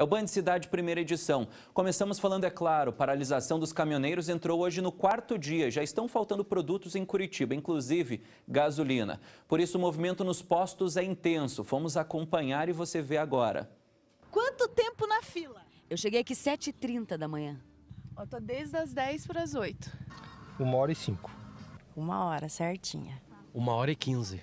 É o Band Cidade Primeira Edição. Começamos falando, é claro, paralisação dos caminhoneiros entrou hoje no quarto dia. Já estão faltando produtos em Curitiba, inclusive gasolina. Por isso, o movimento nos postos é intenso. Fomos acompanhar e você vê agora. Quanto tempo na fila? Eu cheguei aqui 7h30 da manhã. Eu tô desde as 10 para as 8. Uma hora e cinco. Uma hora, certinha. Uma hora e quinze.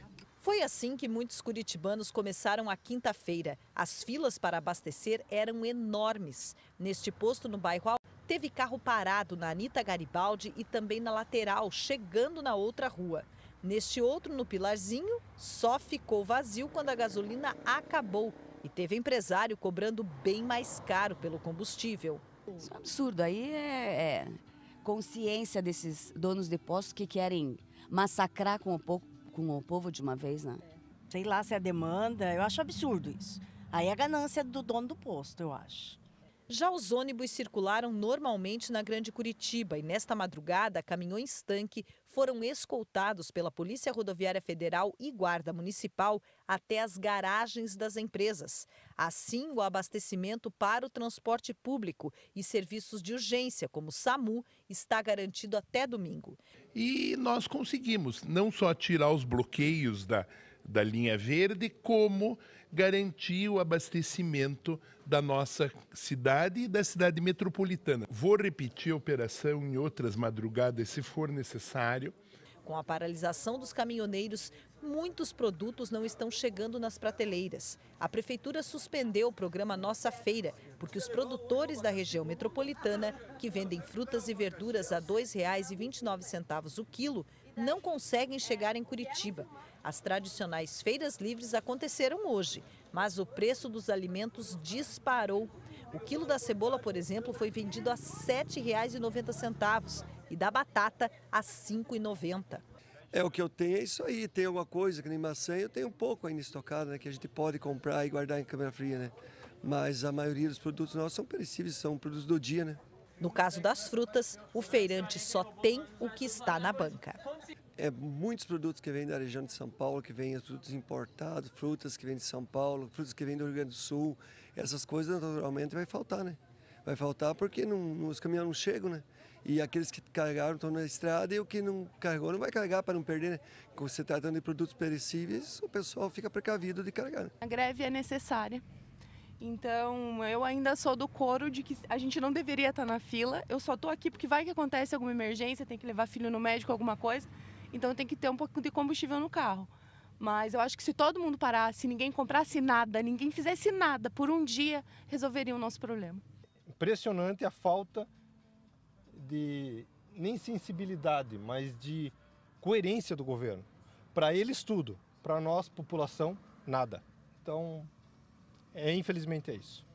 Foi assim que muitos curitibanos começaram a quinta-feira. As filas para abastecer eram enormes. Neste posto no bairro Al, teve carro parado na Anita Garibaldi e também na lateral, chegando na outra rua. Neste outro, no Pilarzinho, só ficou vazio quando a gasolina acabou. E teve empresário cobrando bem mais caro pelo combustível. Isso é um absurdo. Aí é, é consciência desses donos de postos que querem massacrar com o pouco com o povo de uma vez, né? É. Sei lá se é demanda, eu acho absurdo isso. Aí é a ganância do dono do posto, eu acho. Já os ônibus circularam normalmente na Grande Curitiba e nesta madrugada, caminhões tanque foram escoltados pela Polícia Rodoviária Federal e Guarda Municipal até as garagens das empresas. Assim, o abastecimento para o transporte público e serviços de urgência, como o SAMU, está garantido até domingo. E nós conseguimos não só tirar os bloqueios da, da linha verde, como garantir o abastecimento da nossa cidade e da cidade metropolitana. Vou repetir a operação em outras madrugadas, se for necessário. Com a paralisação dos caminhoneiros, muitos produtos não estão chegando nas prateleiras. A prefeitura suspendeu o programa Nossa Feira, porque os produtores da região metropolitana, que vendem frutas e verduras a R$ 2,29 o quilo, não conseguem chegar em Curitiba. As tradicionais feiras livres aconteceram hoje, mas o preço dos alimentos disparou. O quilo da cebola, por exemplo, foi vendido a R$ 7,90 e da batata a R$ 5,90. É, o que eu tenho é isso aí. Tem alguma coisa que nem maçã, eu tenho um pouco ainda estocado, né? Que a gente pode comprar e guardar em câmera fria, né? Mas a maioria dos produtos nossos são perecíveis, são produtos do dia, né? No caso das frutas, o feirante só tem o que está na banca é muitos produtos que vêm da região de São Paulo, que vêm produtos é importados, frutas que vêm de São Paulo, frutas que vêm do Rio Grande do Sul. Essas coisas naturalmente vai faltar, né? Vai faltar porque não, os caminhões não chegam, né? E aqueles que carregaram estão na estrada e o que não carregou não vai carregar para não perder, né? Quando se tratando de produtos perecíveis, o pessoal fica precavido de carregar. Né? A greve é necessária. Então, eu ainda sou do coro de que a gente não deveria estar na fila. Eu só estou aqui porque vai que acontece alguma emergência, tem que levar filho no médico, alguma coisa. Então tem que ter um pouco de combustível no carro. Mas eu acho que se todo mundo parasse, ninguém comprasse nada, ninguém fizesse nada por um dia, resolveria o nosso problema. Impressionante a falta de nem sensibilidade, mas de coerência do governo. Para eles tudo, para nós, população, nada. Então, é, infelizmente é isso.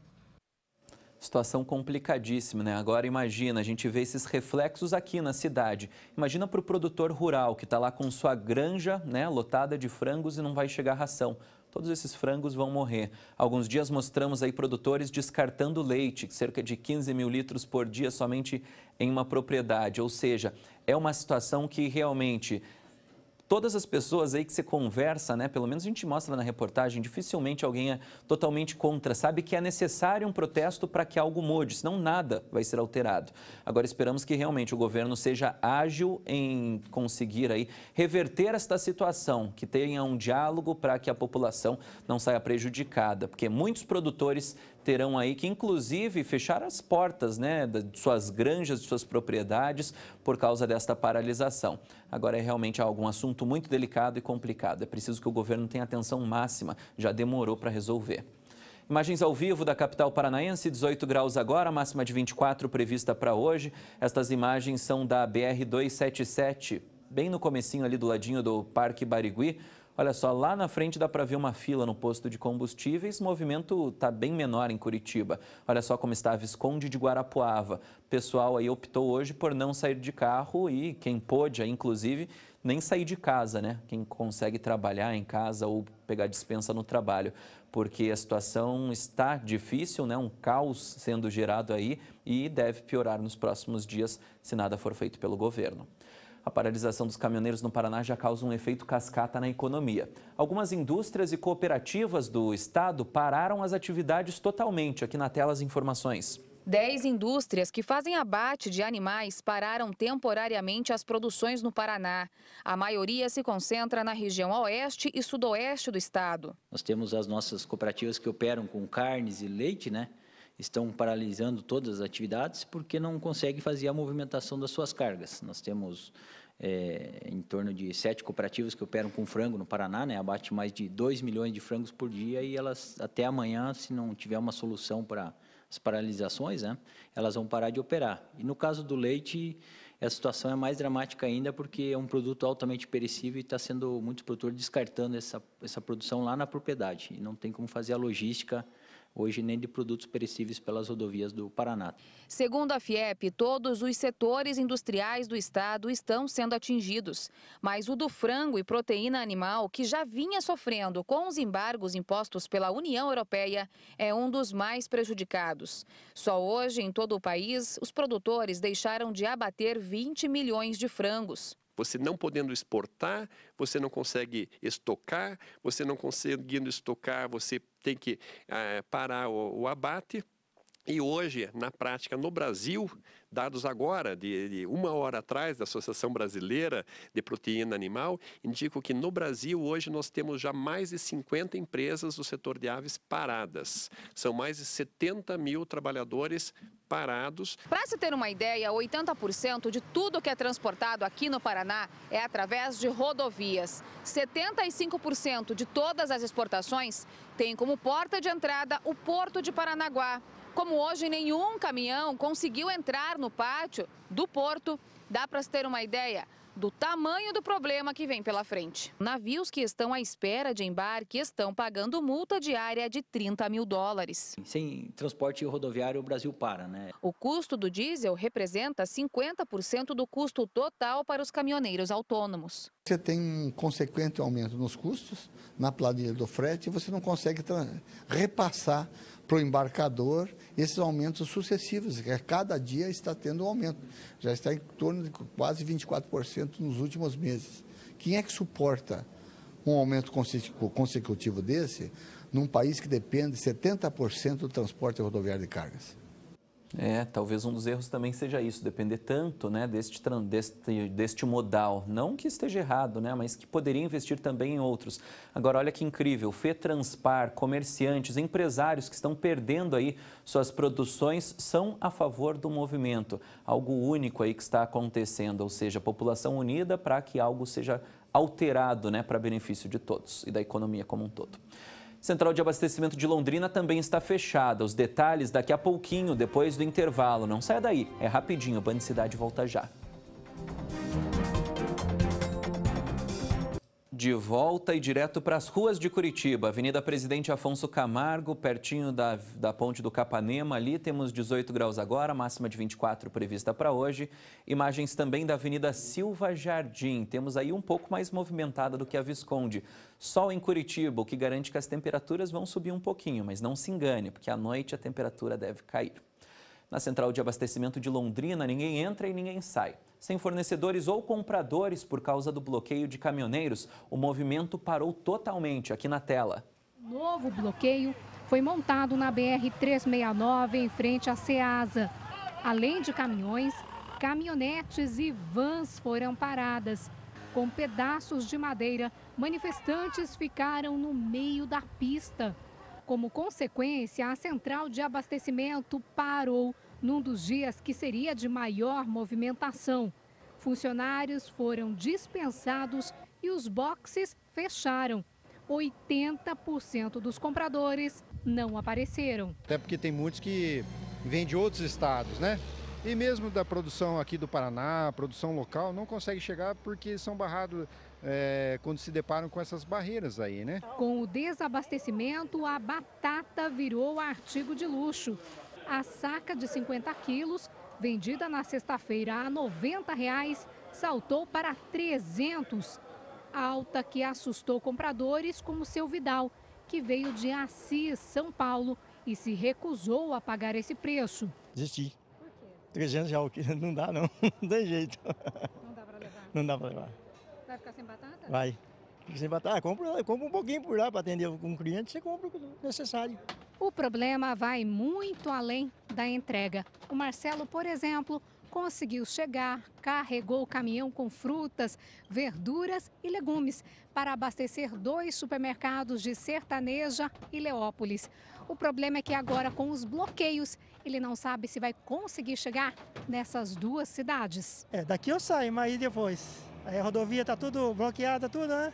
Situação complicadíssima, né? Agora imagina, a gente vê esses reflexos aqui na cidade. Imagina para o produtor rural que está lá com sua granja né, lotada de frangos e não vai chegar ração todos esses frangos vão morrer. Alguns dias mostramos aí produtores descartando leite, cerca de 15 mil litros por dia somente em uma propriedade. Ou seja, é uma situação que realmente todas as pessoas aí que você conversa, né, pelo menos a gente mostra na reportagem, dificilmente alguém é totalmente contra, sabe que é necessário um protesto para que algo mude, senão nada vai ser alterado. Agora esperamos que realmente o governo seja ágil em conseguir aí reverter esta situação, que tenha um diálogo para que a população não saia prejudicada, porque muitos produtores terão aí que, inclusive, fechar as portas né, de suas granjas, de suas propriedades, por causa desta paralisação. Agora, é realmente algo, um assunto muito delicado e complicado. É preciso que o governo tenha atenção máxima, já demorou para resolver. Imagens ao vivo da capital paranaense, 18 graus agora, máxima de 24 prevista para hoje. Estas imagens são da BR 277, bem no comecinho ali do ladinho do Parque Barigui. Olha só, lá na frente dá para ver uma fila no posto de combustíveis, o movimento está bem menor em Curitiba. Olha só como está a Visconde de Guarapuava. O pessoal aí optou hoje por não sair de carro e quem pôde, aí, inclusive, nem sair de casa, né? Quem consegue trabalhar em casa ou pegar dispensa no trabalho, porque a situação está difícil, né? Um caos sendo gerado aí e deve piorar nos próximos dias se nada for feito pelo governo. A paralisação dos caminhoneiros no Paraná já causa um efeito cascata na economia. Algumas indústrias e cooperativas do estado pararam as atividades totalmente. Aqui na tela as informações. Dez indústrias que fazem abate de animais pararam temporariamente as produções no Paraná. A maioria se concentra na região oeste e sudoeste do estado. Nós temos as nossas cooperativas que operam com carnes e leite, né? estão paralisando todas as atividades porque não conseguem fazer a movimentação das suas cargas. Nós temos é, em torno de sete cooperativas que operam com frango no Paraná, né? abate mais de 2 milhões de frangos por dia e elas, até amanhã, se não tiver uma solução para as paralisações, né? elas vão parar de operar. E no caso do leite, a situação é mais dramática ainda porque é um produto altamente perecível e está sendo muitos produtores descartando essa, essa produção lá na propriedade e não tem como fazer a logística hoje nem de produtos perecíveis pelas rodovias do Paraná. Segundo a FIEP, todos os setores industriais do estado estão sendo atingidos, mas o do frango e proteína animal, que já vinha sofrendo com os embargos impostos pela União Europeia, é um dos mais prejudicados. Só hoje, em todo o país, os produtores deixaram de abater 20 milhões de frangos. Você não podendo exportar, você não consegue estocar, você não conseguindo estocar, você tem que é, parar o, o abate e hoje, na prática, no Brasil, dados agora, de, de, uma hora atrás, da Associação Brasileira de Proteína Animal, indicam que no Brasil, hoje, nós temos já mais de 50 empresas do setor de aves paradas. São mais de 70 mil trabalhadores parados. Para se ter uma ideia, 80% de tudo que é transportado aqui no Paraná é através de rodovias. 75% de todas as exportações tem como porta de entrada o Porto de Paranaguá. Como hoje nenhum caminhão conseguiu entrar no pátio do porto, dá para se ter uma ideia do tamanho do problema que vem pela frente. Navios que estão à espera de embarque estão pagando multa diária de 30 mil dólares. Sem transporte rodoviário, o Brasil para, né? O custo do diesel representa 50% do custo total para os caminhoneiros autônomos. Você tem um consequente aumento nos custos, na planilha do frete, e você não consegue repassar para o embarcador, esses aumentos sucessivos, que a é cada dia está tendo um aumento, já está em torno de quase 24% nos últimos meses. Quem é que suporta um aumento consecutivo desse num país que depende 70% do transporte rodoviário de cargas? É, talvez um dos erros também seja isso, depender tanto né, deste, deste, deste modal. Não que esteja errado, né, mas que poderia investir também em outros. Agora, olha que incrível, FETranspar, comerciantes, empresários que estão perdendo aí suas produções são a favor do movimento. Algo único aí que está acontecendo, ou seja, a população unida para que algo seja alterado né, para benefício de todos e da economia como um todo. Central de abastecimento de Londrina também está fechada. Os detalhes daqui a pouquinho, depois do intervalo. Não saia daí, é rapidinho. O Band Cidade volta já. de volta e direto para as ruas de Curitiba. Avenida Presidente Afonso Camargo, pertinho da, da ponte do Capanema, ali temos 18 graus agora, máxima de 24 prevista para hoje. Imagens também da Avenida Silva Jardim, temos aí um pouco mais movimentada do que a Visconde. Sol em Curitiba, o que garante que as temperaturas vão subir um pouquinho, mas não se engane, porque à noite a temperatura deve cair. Na central de abastecimento de Londrina, ninguém entra e ninguém sai sem fornecedores ou compradores por causa do bloqueio de caminhoneiros, o movimento parou totalmente aqui na tela. Novo bloqueio foi montado na BR-369 em frente à Ceasa. Além de caminhões, caminhonetes e vans foram paradas. Com pedaços de madeira, manifestantes ficaram no meio da pista. Como consequência, a central de abastecimento parou num dos dias que seria de maior movimentação. Funcionários foram dispensados e os boxes fecharam. 80% dos compradores não apareceram. Até porque tem muitos que vêm de outros estados, né? E mesmo da produção aqui do Paraná, produção local, não consegue chegar porque são barrados é, quando se deparam com essas barreiras aí, né? Com o desabastecimento, a batata virou artigo de luxo a saca de 50 quilos, vendida na sexta-feira a R$ 90, reais, saltou para 300. Alta que assustou compradores como seu Vidal, que veio de Assis, São Paulo, e se recusou a pagar esse preço. Desisti. Por quê? 300 reais o não dá não, não tem jeito. Não dá para levar? Não dá para levar. Vai ficar sem batata? Vai. Sem batata, ah, compra, compra um pouquinho por lá para atender um cliente, você compra o necessário. O problema vai muito além da entrega. O Marcelo, por exemplo, conseguiu chegar, carregou o caminhão com frutas, verduras e legumes para abastecer dois supermercados de Sertaneja e Leópolis. O problema é que agora, com os bloqueios, ele não sabe se vai conseguir chegar nessas duas cidades. É, daqui eu saio, mas e depois? Aí a rodovia está tudo bloqueada, tudo, né?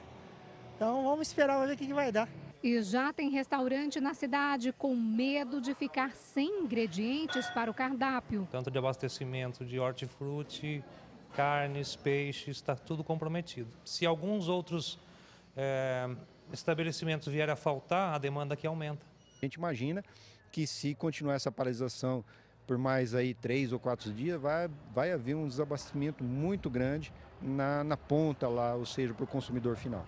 Então vamos esperar ver o que, que vai dar. E já tem restaurante na cidade com medo de ficar sem ingredientes para o cardápio. Tanto de abastecimento de hortifruti, carnes, peixes, está tudo comprometido. Se alguns outros é, estabelecimentos vierem a faltar, a demanda aqui aumenta. A gente imagina que se continuar essa paralisação por mais aí três ou quatro dias, vai, vai haver um desabastecimento muito grande na, na ponta lá, ou seja, para o consumidor final.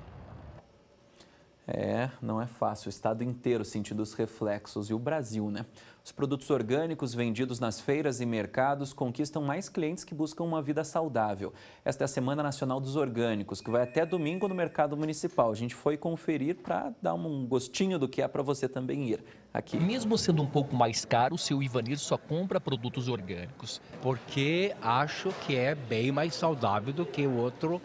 É, não é fácil. O estado inteiro sentindo os reflexos e o Brasil, né? Os produtos orgânicos vendidos nas feiras e mercados conquistam mais clientes que buscam uma vida saudável. Esta é a Semana Nacional dos Orgânicos, que vai até domingo no Mercado Municipal. A gente foi conferir para dar um gostinho do que é para você também ir aqui. Mesmo sendo um pouco mais caro, o seu Ivanir só compra produtos orgânicos. Porque acho que é bem mais saudável do que o outro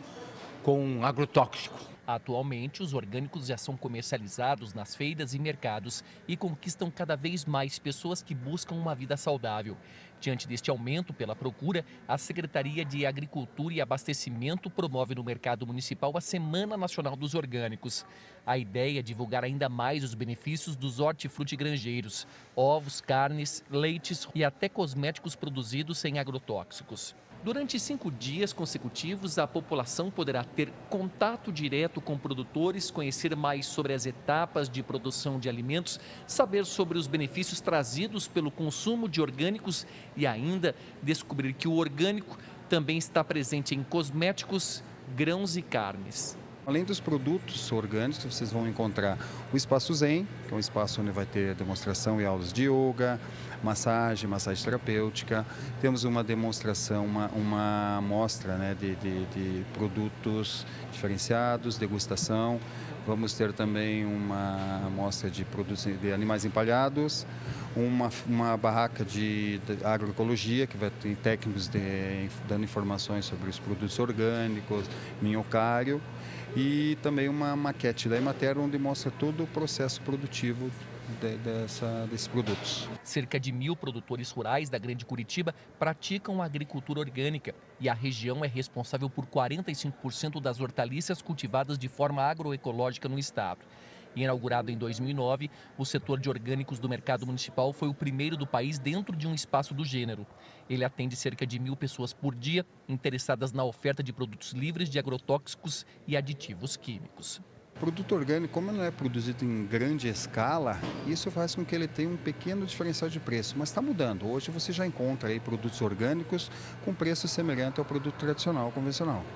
com agrotóxico. Atualmente, os orgânicos já são comercializados nas feiras e mercados e conquistam cada vez mais pessoas que buscam uma vida saudável. Diante deste aumento pela procura, a Secretaria de Agricultura e Abastecimento promove no mercado municipal a Semana Nacional dos Orgânicos. A ideia é divulgar ainda mais os benefícios dos hortifruti granjeiros, ovos, carnes, leites e até cosméticos produzidos sem agrotóxicos. Durante cinco dias consecutivos, a população poderá ter contato direto com produtores, conhecer mais sobre as etapas de produção de alimentos, saber sobre os benefícios trazidos pelo consumo de orgânicos e ainda descobrir que o orgânico também está presente em cosméticos, grãos e carnes. Além dos produtos orgânicos, vocês vão encontrar o Espaço Zen, que é um espaço onde vai ter demonstração e aulas de yoga, massagem, massagem terapêutica. Temos uma demonstração, uma, uma amostra né, de, de, de produtos diferenciados, degustação. Vamos ter também uma amostra de produtos de animais empalhados, uma, uma barraca de, de agroecologia, que vai ter técnicos de, dando informações sobre os produtos orgânicos, minhocário, e também uma maquete da imatéria onde mostra todo o processo produtivo de, dessa, desses produtos. Cerca de mil produtores rurais da Grande Curitiba praticam a agricultura orgânica e a região é responsável por 45% das hortaliças cultivadas de forma agroecológica no estado. Inaugurado em 2009, o setor de orgânicos do mercado municipal foi o primeiro do país dentro de um espaço do gênero. Ele atende cerca de mil pessoas por dia interessadas na oferta de produtos livres de agrotóxicos e aditivos químicos. Produto orgânico, como não é produzido em grande escala, isso faz com que ele tenha um pequeno diferencial de preço, mas está mudando. Hoje você já encontra aí produtos orgânicos com preço semelhante ao produto tradicional convencional.